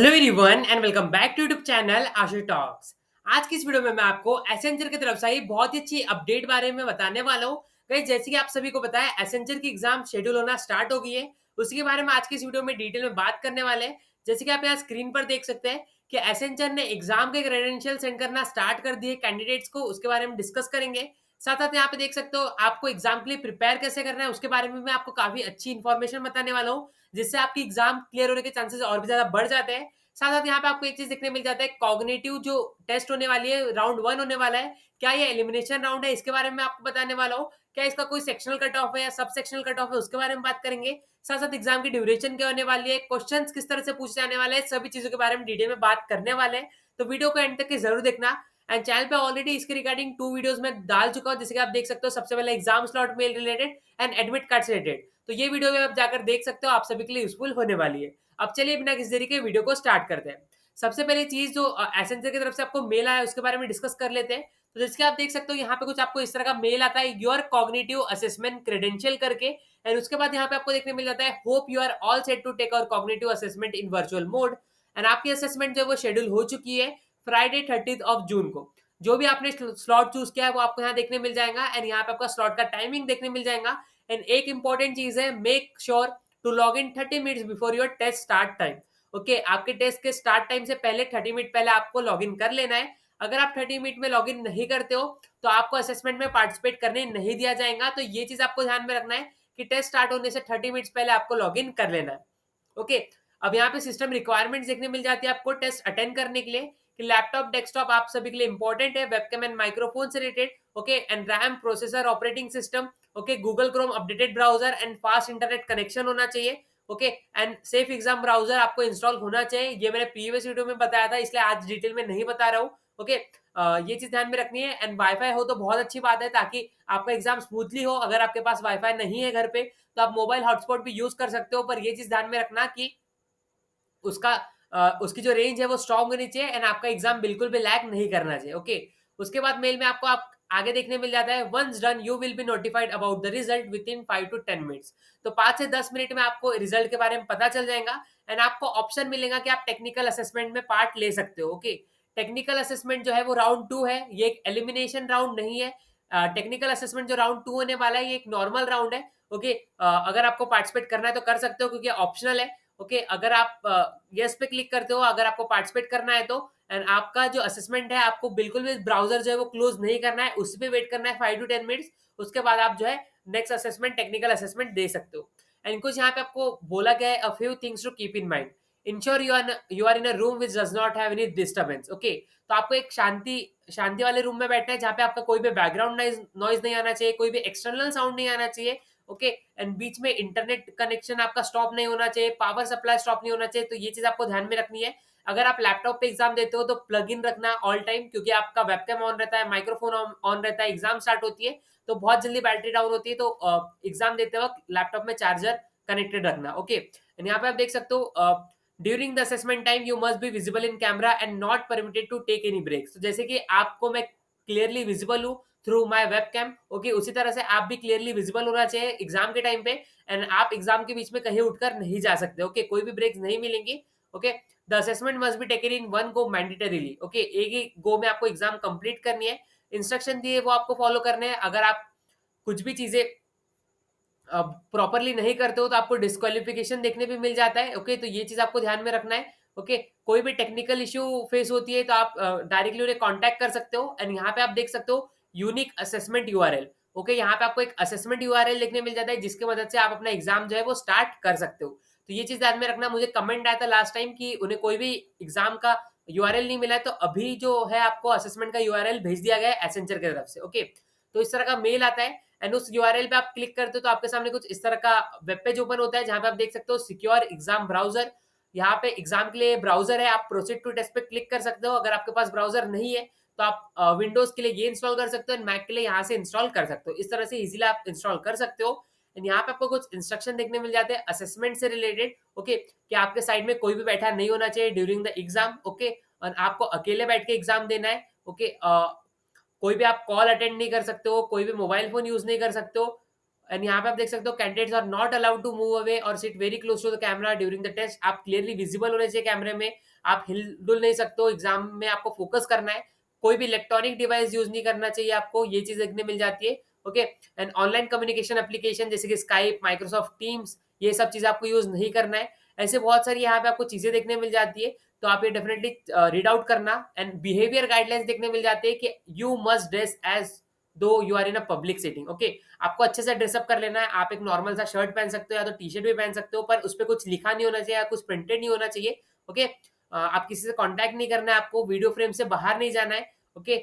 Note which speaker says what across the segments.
Speaker 1: Hello everyone and welcome back to YouTube channel Ashu talks आज की इस वीडियो में मैं आपको एसेंचर की तरफ से ही बहुत ही अच्छी अपडेट बारे में बताने वाला हूँ गई जैसे कि आप सभी को बताया एसेंचर की एग्जाम शेड्यूल होना स्टार्ट हो गई है उसके बारे में आज की इस वीडियो में डिटेल में बात करने वाले हैं जैसे कि आप यहाँ स्क्रीन पर देख सकते हैं कि एसेंचर ने एग्जाम के क्रेडेंशियल सेंड करना स्टार्ट कर दिए कैंडिडेट्स को उसके बारे में डिस्कस करेंगे साथ साथ यहाँ पे देख सकते हो आपको एग्जाम के लिए प्रिपेयर कैसे करना है उसके बारे में मैं आपको काफी अच्छी इन्फॉर्मेशन बताने वाला हूँ जिससे आपकी एग्जाम क्लियर होने के चांसेस और भी ज्यादा बढ़ जाते हैं साथ साथ यहाँ पे आपको एक चीज देखने मिल जाता है कॉग्नेटिव जो टेस्ट होने वाली है राउंड वन होने वाला है क्या ये एलिमिनेशन राउंड है इसके बारे में आपको बताने वाला हूँ क्या इसका कोई सेक्शनल कट ऑफ है या सब सेक्शनल कट ऑफ है उसके बारे में बात करेंगे साथ साथ एग्जाम की ड्यूरेशन क्या होने वाली है क्वेश्चन किस तरह से पूछे जाने वाले हैं सभी चीजों के बारे में डिटेल में बात करने वाले हैं तो वीडियो को एंड तक के जरूर देखना एंड चैनल पे ऑलरेडी इसके रिगार्डिंग टू वीडियोस में डाल चुका हूँ जिसे आप देख सकते हो सबसे पहले exam slot mail related and admit card related तो ये वीडियो भी आप जाकर देख सकते हो आप सभी के लिए यूजफुल होने वाली है अब चलिए बिना किसी तरीके वीडियो को स्टार्ट करते हैं सबसे पहले चीज जो एसेंसर की तरफ से आपको मेल आया उसके बारे में डिस्कस कर लेते हैं तो जिसके आप देख सकते हो यहाँ पे कुछ आपको इस तरह का मेल आता है योर कॉग्निटिव असेसमेंट क्रेडेंशियल करके एंड उसके बाद यहाँ पे आपको देखने मिल जाता है hope you are all set to take our cognitive assessment in virtual mode and आपकी असेसमेंट जो है वो शेड्यूल हो चुकी है फ्राइडे थर्टीथ ऑफ जून को जो भी आपने स्लॉट चूज किया है वो आपको यहाँ देखने मिल जाएगा एंड यहाँ पे आपका स्लॉट का टाइमिंग देखने मिल जाएगा एंड एक इंपॉर्टेंट चीज है make sure to log in thirty minute before your test start time okay आपके टेस्ट के स्टार्ट टाइम से पहले थर्टी मिनट पहले आपको लॉग इन कर लेना है अगर आप थर्टी मिनट में लॉग इन नहीं करते हो तो आपको असेसमेंट में पार्टिसिपेट करने नहीं दिया जाएगा तो ये चीज आपको ध्यान में रखना है कि टेस्ट स्टार्ट होने से थर्टी मिनट्स पहले आपको लॉग इन कर लेना है ओके अब यहाँ पे सिस्टम रिक्वायरमेंट देखने मिल जाती है आपको टेस्ट अटेंड करने के लिए कि लैपटॉप डेस्कटॉप आप सभी के लिए इंपॉर्टेंट है वेबकैम एंड माइक्रोफोन से related okay and RAM processor operating system okay Google Chrome updated browser and fast internet connection होना चाहिए okay and safe exam browser आपको इंस्टॉल होना चाहिए ये मैंने प्रीवियस वीडियो में बताया था इसलिए आज डिटेल में नहीं बता रहा हूँ ओके okay, ये चीज ध्यान में रखनी है एंड वाईफाई हो तो बहुत अच्छी बात है ताकि आपका एग्जाम स्मूथली हो अगर आपके पास वाईफाई नहीं है घर पे तो आप मोबाइल हॉटस्पॉट भी यूज कर सकते हो पर ये चीज ध्यान में रखना कि उसका उसकी जो रेंज है वो स्ट्रांग होनी चाहिए एंड आपका एग्जाम बिल्कुल भी लैक नहीं करना चाहिए ओके उसके बाद मेल में आपको आप आगे देखने मिल जाता है once done you will be notified about the result with in five to ten minutes तो पांच से दस मिनट में आपको रिजल्ट के बारे में पता चल जाएगा एंड आपको ऑप्शन मिलेगा कि आप टेक्निकल असेसमेंट में पार्ट ले सकते हो ओके टेक्निकल असेसमेंट जो है वो राउंड टू है ये एक एलिमिनेशन राउंड नहीं है टेक्निकल uh, असेसमेंट जो राउंड टू होने वाला है ये एक नॉर्मल राउंड है ओके okay? uh, अगर आपको पार्टिसिपेट करना है तो कर सकते हो क्योंकि ऑप्शनल है ओके okay, अगर आप यस yes पे क्लिक करते हो अगर आपको पार्टिसिपेट करना है तो एंड आपका जो असेसमेंट है आपको बिल्कुल भी ब्राउजर जो है वो क्लोज नहीं करना है उस पर वेट करना है फाइव टू टेन मिनट्स उसके बाद आप जो है नेक्स्ट असेसमेंट टेक्निकल असेसमेंट दे सकते हो एंड कुछ यहाँ पे आपको बोला गया है a few things to keep in mind ensure you are you are in a room which does not have any disturbance okay तो आपको एक शांति शांति वाले रूम में बैठना है जहाँ पे आपका कोई भी बैकग्राउंड नॉइज नहीं आना चाहिए कोई भी एक्सटर्नल साउंड नहीं आना चाहिए ओके एंड बीच में इंटरनेट कनेक्शन आपका स्टॉप नहीं होना चाहिए पावर सप्लाई स्टॉप नहीं होना चाहिए तो ये चीज आपको ध्यान में रखनी है अगर आप लैपटॉप पे एग्जाम देते हो तो प्लग इन रखना ऑल टाइम क्योंकि आपका वेबकैम ऑन रहता है माइक्रोफोन ऑन रहता है एग्जाम स्टार्ट होती है तो बहुत जल्दी बैटरी डाउन होती है तो एग्जाम देते वक्त लैपटॉप में चार्जर कनेक्टेड रखना ओके एंड यहाँ पे आप देख सकते हो during the assessment time you must be visible in camera and not permitted to take any breaks तो जैसे कि आपको मैं क्लियरली विजिबल हूँ through my webcam okay उसी तरह से आप भी क्लियरली विजिबल होना चाहिए एग्जाम के टाइम पे एंड आप एग्जाम के बीच में कहीं उठकर नहीं जा सकते ओके okay? कोई भी ब्रेक नहीं मिलेंगी okay the assessment must be taken in one go mandatorily okay एक ही गो में आपको एग्जाम कंप्लीट करनी है इंस्ट्रक्शन दिए वो आपको फॉलो करने हैं अगर आप कुछ भी चीजें प्रॉपरली नहीं करते हो तो आपको डिस्कालिफिकेशन देखने भी मिल जाता है ओके okay? तो ये चीज आपको ध्यान में रखना है ओके okay, कोई भी टेक्निकल इश्यू फेस होती है तो आप डायरेक्टली उन्हें कॉन्टेक्ट कर सकते हो एंड यहाँ पे आप देख सकते हो यूनिक असेसमेंट यू ओके यहाँ पे आपको एक असेसमेंट यू देखने मिल जाता है जिसके मदद से आप अपना एग्जाम जो है वो स्टार्ट कर सकते हो तो ये चीज ध्यान में रखना मुझे कमेंट आया था लास्ट टाइम कि उन्हें कोई भी एग्जाम का यू नहीं मिला है तो अभी जो है आपको असेसमेंट का यू भेज दिया गया है एसेंचर की तरफ से ओके तो इस तरह का मेल आता है एंड उस यूआरएल पे आप क्लिक करते हो तो आपके सामने कुछ इस तरह का वेब पेज ओपन होता है जहां पे आप देख सकते हो सिक्योर एग्जाम ब्राउजर यहाँ पे एग्जाम के लिए ब्राउजर है आप प्रोसीड टू टेस्ट पे क्लिक कर सकते हो अगर आपके पास ब्राउजर नहीं है तो आप विंडोज के लिए ये इंस्टॉल कर सकते हो एंड मैक के लिए यहाँ से इंस्टॉल कर सकते हो इस तरह से इजिली आप इंस्टॉल कर सकते हो एंड यहाँ पे आपको कुछ इंस्ट्रक्शन देखने मिल जाते हैं असेसमेंट से रिलेटेड ओके कि आपके साइड में कोई भी बैठा नहीं होना चाहिए ड्यूरिंग द एग्जाम ओके और आपको अकेले बैठ के एग्जाम देना है ओके कोई भी आप कॉल अटेंड नहीं कर सकते हो कोई भी मोबाइल फोन यूज नहीं कर सकते हो एंड यहाँ पे आप देख सकते हो candidates are not allowed to move away और sit very close to the camera during the test आप क्लियरली विजिबल होने चाहिए कैमरे में आप हिल डुल नहीं सकते हो एग्जाम में आपको फोकस करना है कोई भी इलेक्ट्रॉनिक डिवाइस यूज नहीं करना चाहिए आपको ये चीज देखने मिल जाती है okay and online communication application जैसे कि स्काइप माइक्रोसॉफ्ट टीम्स ये सब चीज आपको यूज नहीं करना है ऐसे बहुत सारी यहाँ पे आपको चीजें देखने मिल जाती है तो आप ये डेफिनेटली रीड आउट करना एंड बिहेवियर गाइडलाइंस देखने मिल जाते हैं कि you must dress as though you are in a public setting okay आपको अच्छे से ड्रेसअप कर लेना है आप एक नॉर्मल सा शर्ट पहन सकते हो या तो टी शर्ट भी पहन सकते हो पर उस पर कुछ लिखा नहीं होना चाहिए या कुछ प्रिंटेड नहीं होना चाहिए ओके okay? आप किसी से कॉन्टैक्ट नहीं करना है आपको वीडियो फ्रेम से बाहर नहीं जाना है okay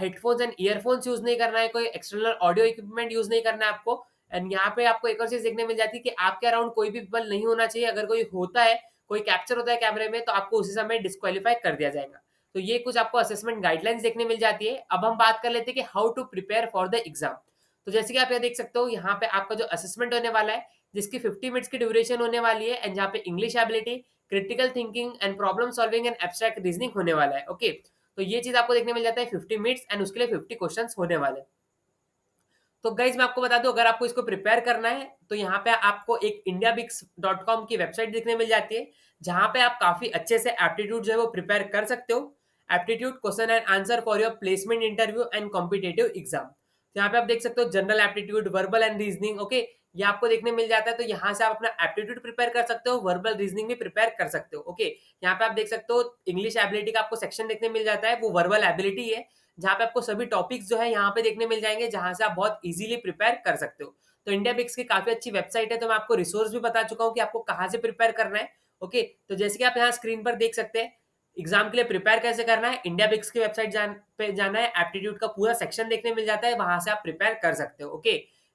Speaker 1: headphones and earphones use नहीं करना है कोई एक्सटर्नल ऑडियो इक्विपमेंट यूज नहीं करना है आपको एंड यहाँ पे आपको एक और चीज देखने मिल जाती है कि आपके अराउंड कोई भी पीपल नहीं होना चाहिए अगर कोई होता है कोई कैप्चर होता है कैमरे में तो आपको उसी समय डिस्कालीफाई कर दिया जाएगा तो ये कुछ आपको असेसमेंट गाइडलाइंस देखने मिल जाती है अब हम बात कर लेते हैं कि how to prepare for the exam तो जैसे कि आप ये देख सकते हो यहाँ पे आपका जो असेसमेंट होने वाला है जिसकी 50 मिनट्स की ड्यूरेशन होने वाली है एंड जहाँ पे English ability critical thinking and problem solving and abstract reasoning होने वाला है ओके okay? तो ये चीज आपको देखने मिल जाता है फिफ्टी मिनट्स एंड उसके लिए फिफ्टी क्वेश्चन होने वाले तो गाइज मैं आपको बता दूं अगर आपको इसको प्रिपेयर करना है तो यहाँ पे आपको एक इंडिया बिक्स डॉट कॉम की वेबसाइट देखने मिल जाती है जहां पे आप काफी अच्छे से एप्टीट्यूड जो है वो प्रिपेयर कर सकते हो aptitude question and answer for your placement interview and competitive exam यहाँ पे आप देख सकते हो general aptitude verbal and reasoning okay ये आपको देखने मिल जाता है तो यहाँ से आप अपना एप्टीट्यूड प्रिपेयर कर सकते हो वर्बल रीजनिंग भी प्रिपेयर कर सकते हो ओके यहाँ पे आप देख सकते हो इंग्लिश एबिलिटी का आपको सेक्शन देखने मिल जाता है वो वर्बल एबिलिटी है जहाँ पे आपको सभी टॉपिक्स जो है यहाँ पे देखने मिल जाएंगे जहां से आप बहुत इजीली प्रिपेयर कर सकते हो तो इंडिया बिक्स की काफी अच्छी वेबसाइट है तो मैं आपको रिसोर्स भी बता चुका हूँ कि आपको कहाँ से प्रिपेयर करना है ओके तो जैसे कि आप यहाँ स्क्रीन पर देख सकते हैं एग्जाम के लिए प्रिपेयर कैसे करना है इंडिया बिक्स की वेबसाइट जान पे जाना है एप्टीट्यूड का पूरा सेक्शन देखने मिल जाता है वहां से आप प्रिपेयर कर सकते हो ओके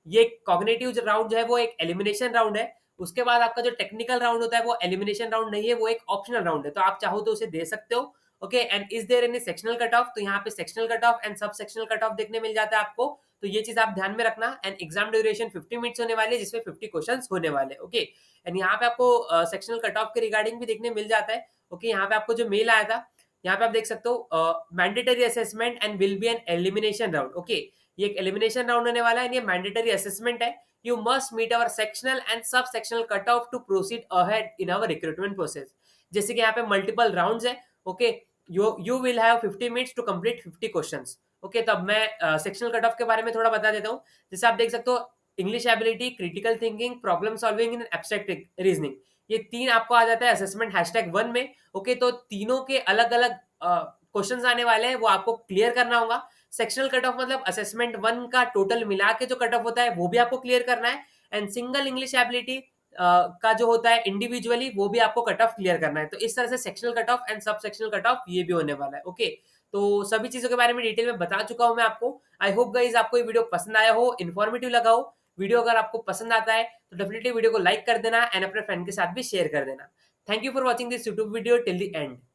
Speaker 1: ये कॉग्नेटिव राउंड जो है वो एक एलिमिनेशन राउंड है उसके बाद आपका जो टेक्निकल राउंड होता है वो एलिमिनेशन राउंड नहीं है वो एक ऑप्शनल राउंड है तो आप चाहो तो उसे दे सकते हो okay and is there any sectional cut off तो यहाँ पे sectional cut off and sub sectional cut off देखने मिल जाता है आपको तो ये चीज आप ध्यान में रखना एंड एग्जाम ड्यूरेशन 50 मिनट्स होने वाले जिसमें 50 क्वेश्चंस होने वाले ओके एंड यहाँ पे आपको सेक्शनल कट ऑफ के रिगार्डिंग भी देखने मिल जाता है ओके okay, यहाँ पे आपको जो मेल आया था यहाँ पे आप देख सकते हो mandatory assessment and will be an elimination round okay ये एक एलिमिनेशन राउंड होने वाला है ये मैंडेटरी असेसमेंट है you must meet our sectional and sub sectional cut off to proceed ahead in our recruitment process जैसे कि यहाँ पे मल्टीपल राउंड है okay you you will have fifty minutes to complete fifty question okay तब मैं sectional cut off के बारे में थोड़ा बता देता हूँ जैसे आप देख सकते हो English ability critical thinking problem solving in abstract reasoning ये तीन आपको आ जाता है असेसमेंट हैश टैग वन में ओके okay, तो तीनों के अलग अलग क्वेश्चन uh, आने वाले हैं वो आपको क्लियर करना होगा सेक्शनल कट ऑफ मतलब असेसमेंट वन का टोटल मिला के जो कट ऑफ होता है वो भी आपको क्लियर करना है एंड सिंगल इंग्लिश एबिलिटी का जो होता है इंडिविजुअली वो भी आपको कट ऑफ क्लियर करना है तो इस तरह से sectional cut off and sub sectional cut off ये भी होने वाला है ओके तो सभी चीजों के बारे में डिटेल में बता चुका हूं मैं आपको आई होप गाइज आपको ये वीडियो पसंद आया हो इन्फॉर्मेटिव लगा हो वीडियो अगर आपको पसंद आता है तो डेफिनेटली वीडियो को लाइक कर देना एंड अपने फ्रेंड के साथ भी शेयर कर देना thank you for watching this YouTube video till the and